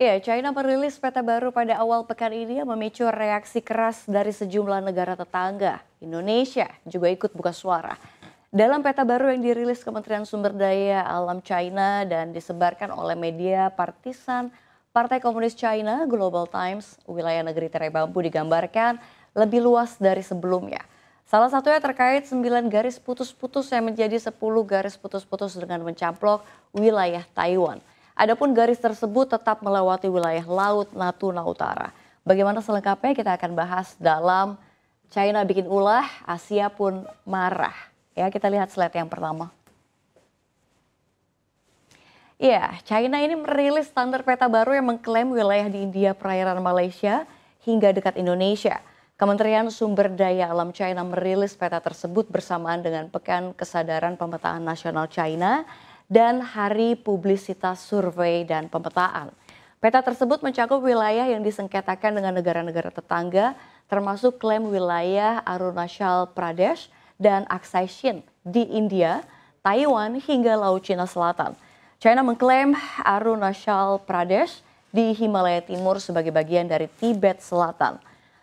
Ya, China merilis peta baru pada awal pekan ini yang memicu reaksi keras dari sejumlah negara tetangga. Indonesia juga ikut buka suara. Dalam peta baru yang dirilis Kementerian Sumber Daya Alam China dan disebarkan oleh media partisan Partai Komunis China Global Times, wilayah negeri Tirai Bambu digambarkan lebih luas dari sebelumnya. Salah satunya terkait 9 garis putus-putus yang menjadi 10 garis putus-putus dengan mencaplok wilayah Taiwan. Adapun garis tersebut tetap melewati wilayah Laut Natuna Utara. Bagaimana selengkapnya kita akan bahas dalam China bikin ulah, Asia pun marah. Ya, kita lihat slide yang pertama. Ya, China ini merilis standar peta baru yang mengklaim wilayah di India perairan Malaysia hingga dekat Indonesia. Kementerian Sumber Daya Alam China merilis peta tersebut bersamaan dengan Pekan Kesadaran Pemetaan Nasional China dan Hari Publisitas Survei dan Pemetaan. Peta tersebut mencakup wilayah yang disengketakan dengan negara-negara tetangga, termasuk klaim wilayah Arunachal Pradesh dan Aksai Shin di India, Taiwan hingga Laut Cina Selatan. China mengklaim Arunachal Pradesh di Himalaya Timur sebagai bagian dari Tibet Selatan.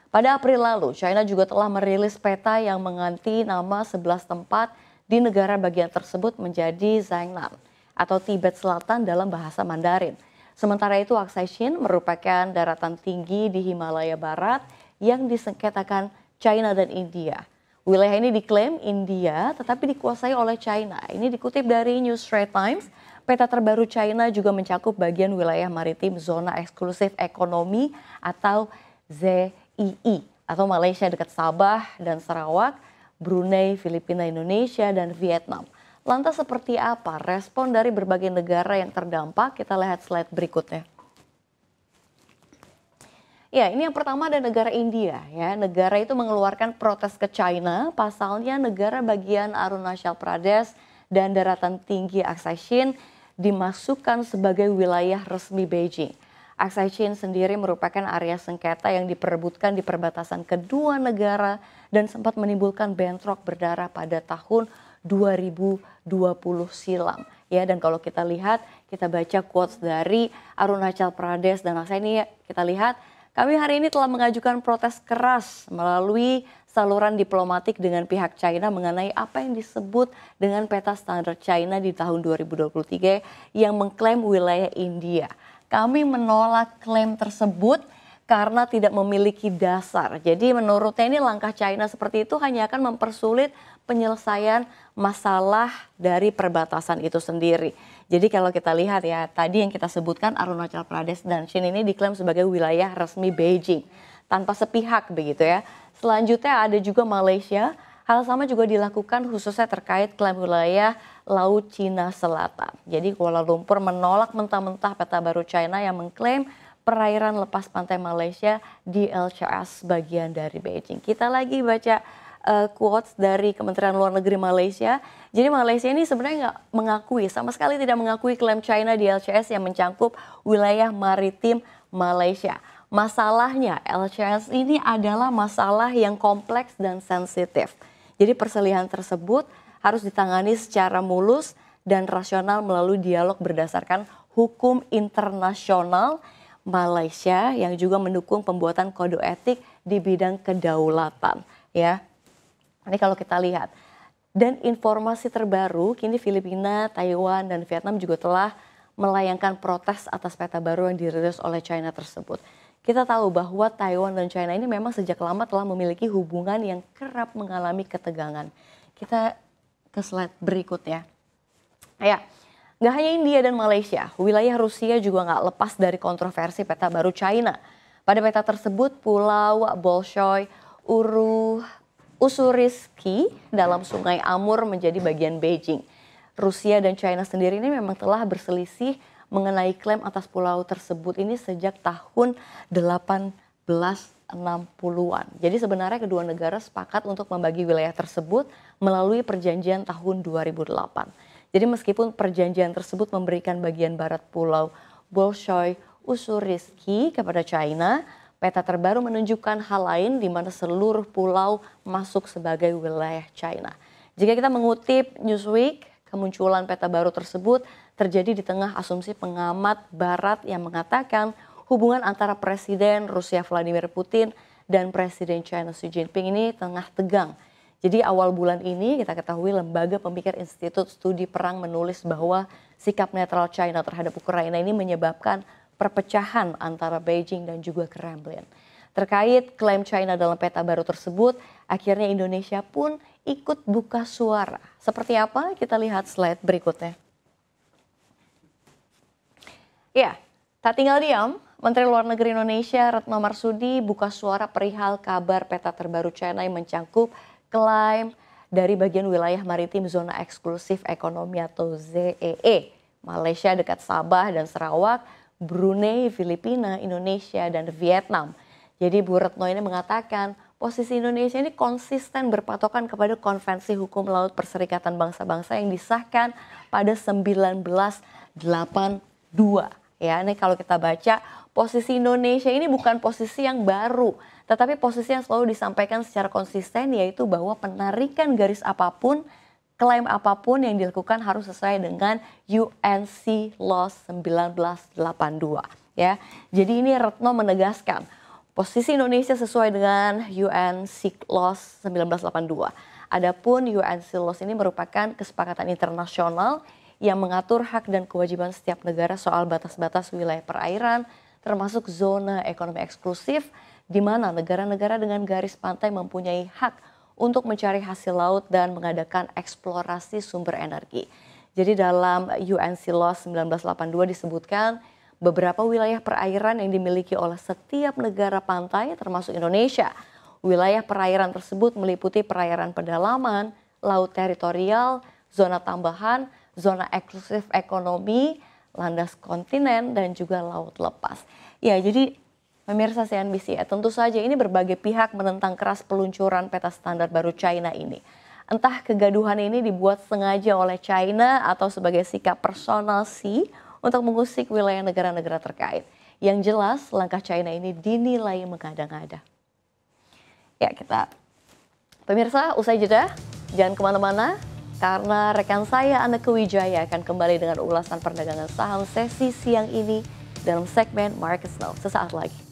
Pada April lalu, China juga telah merilis peta yang mengganti nama 11 tempat di negara bagian tersebut menjadi Zhanglan atau Tibet Selatan dalam bahasa Mandarin. Sementara itu Aksai Shin merupakan daratan tinggi di Himalaya Barat yang disengketakan China dan India. Wilayah ini diklaim India tetapi dikuasai oleh China. Ini dikutip dari News Straits Times. Peta terbaru China juga mencakup bagian wilayah maritim zona eksklusif ekonomi atau ZII atau Malaysia dekat Sabah dan Sarawak Brunei, Filipina, Indonesia, dan Vietnam. Lantas seperti apa respon dari berbagai negara yang terdampak? Kita lihat slide berikutnya. Ya, ini yang pertama ada negara India ya. Negara itu mengeluarkan protes ke China, pasalnya negara bagian Arunachal Pradesh dan daratan tinggi Aksai Shin dimasukkan sebagai wilayah resmi Beijing. Aksai Chin sendiri merupakan area sengketa yang diperebutkan di perbatasan kedua negara dan sempat menimbulkan bentrok berdarah pada tahun 2020 silam. Ya, dan kalau kita lihat, kita baca quotes dari Arunachal Pradesh dan Aksai ini kita lihat kami hari ini telah mengajukan protes keras melalui saluran diplomatik dengan pihak China mengenai apa yang disebut dengan peta standar China di tahun 2023 yang mengklaim wilayah India kami menolak klaim tersebut karena tidak memiliki dasar. Jadi menurutnya ini langkah China seperti itu hanya akan mempersulit penyelesaian masalah dari perbatasan itu sendiri. Jadi kalau kita lihat ya, tadi yang kita sebutkan Arunachal Pradesh dan Shin ini diklaim sebagai wilayah resmi Beijing tanpa sepihak begitu ya. Selanjutnya ada juga Malaysia. Hal sama juga dilakukan khususnya terkait klaim wilayah Laut Cina Selatan. Jadi Kuala Lumpur menolak mentah-mentah peta baru China yang mengklaim perairan lepas pantai Malaysia di LCS bagian dari Beijing. Kita lagi baca uh, quotes dari Kementerian Luar Negeri Malaysia. Jadi Malaysia ini sebenarnya nggak mengakui, sama sekali tidak mengakui klaim China di LCS yang mencangkup wilayah maritim Malaysia. Masalahnya LCS ini adalah masalah yang kompleks dan sensitif. Jadi perselihan tersebut harus ditangani secara mulus dan rasional melalui dialog berdasarkan hukum internasional Malaysia yang juga mendukung pembuatan kode etik di bidang kedaulatan ya. Ini kalau kita lihat dan informasi terbaru kini Filipina, Taiwan dan Vietnam juga telah melayangkan protes atas peta baru yang dirilis oleh China tersebut. Kita tahu bahwa Taiwan dan China ini memang sejak lama telah memiliki hubungan yang kerap mengalami ketegangan. Kita ke slide berikut ya. Ya, nggak hanya India dan Malaysia, wilayah Rusia juga nggak lepas dari kontroversi peta baru China. Pada peta tersebut, Pulau Bolshoi Uru, Usuriski dalam Sungai Amur menjadi bagian Beijing. Rusia dan China sendiri ini memang telah berselisih mengenai klaim atas pulau tersebut ini sejak tahun 8 1960-an. Jadi sebenarnya kedua negara sepakat untuk membagi wilayah tersebut melalui perjanjian tahun 2008. Jadi meskipun perjanjian tersebut memberikan bagian barat pulau Bolshoi Usuriski kepada China, peta terbaru menunjukkan hal lain di mana seluruh pulau masuk sebagai wilayah China. Jika kita mengutip Newsweek, kemunculan peta baru tersebut terjadi di tengah asumsi pengamat barat yang mengatakan hubungan antara Presiden Rusia Vladimir Putin dan Presiden China Xi Jinping ini tengah tegang. Jadi awal bulan ini kita ketahui lembaga pemikir Institut Studi Perang menulis bahwa sikap netral China terhadap Ukraina ini menyebabkan perpecahan antara Beijing dan juga Kremlin. Terkait klaim China dalam peta baru tersebut, akhirnya Indonesia pun ikut buka suara. Seperti apa? Kita lihat slide berikutnya. Ya, tak tinggal diam, Menteri Luar Negeri Indonesia Retno Marsudi buka suara perihal kabar peta terbaru China yang mencangkup klaim dari bagian wilayah maritim zona eksklusif ekonomi atau ZEE, e. Malaysia dekat Sabah dan Sarawak, Brunei, Filipina, Indonesia, dan Vietnam. Jadi Bu Retno ini mengatakan posisi Indonesia ini konsisten berpatokan kepada Konvensi Hukum Laut Perserikatan Bangsa-Bangsa yang disahkan pada 1982. Ya, ini kalau kita baca posisi Indonesia ini bukan posisi yang baru, tetapi posisi yang selalu disampaikan secara konsisten yaitu bahwa penarikan garis apapun, klaim apapun yang dilakukan harus sesuai dengan UNC Law 1982 ya. Jadi ini Retno menegaskan posisi Indonesia sesuai dengan UNC Law 1982. Adapun UNC Laws ini merupakan kesepakatan internasional yang mengatur hak dan kewajiban setiap negara soal batas-batas wilayah perairan, termasuk zona ekonomi eksklusif, di mana negara-negara dengan garis pantai mempunyai hak untuk mencari hasil laut dan mengadakan eksplorasi sumber energi. Jadi dalam UNC Law 1982 disebutkan beberapa wilayah perairan yang dimiliki oleh setiap negara pantai termasuk Indonesia. Wilayah perairan tersebut meliputi perairan pedalaman, laut teritorial, zona tambahan, zona eksklusif ekonomi, landas kontinen, dan juga laut lepas. Ya, jadi pemirsa CNBC ya, tentu saja ini berbagai pihak menentang keras peluncuran peta standar baru China ini. Entah kegaduhan ini dibuat sengaja oleh China atau sebagai sikap personal Xi untuk mengusik wilayah negara-negara terkait. Yang jelas langkah China ini dinilai mengada-ngada. Ya kita, pemirsa usai jeda, jangan kemana-mana, karena rekan saya Aneke Wijaya akan kembali dengan ulasan perdagangan saham sesi siang ini dalam segmen Market Now sesaat lagi.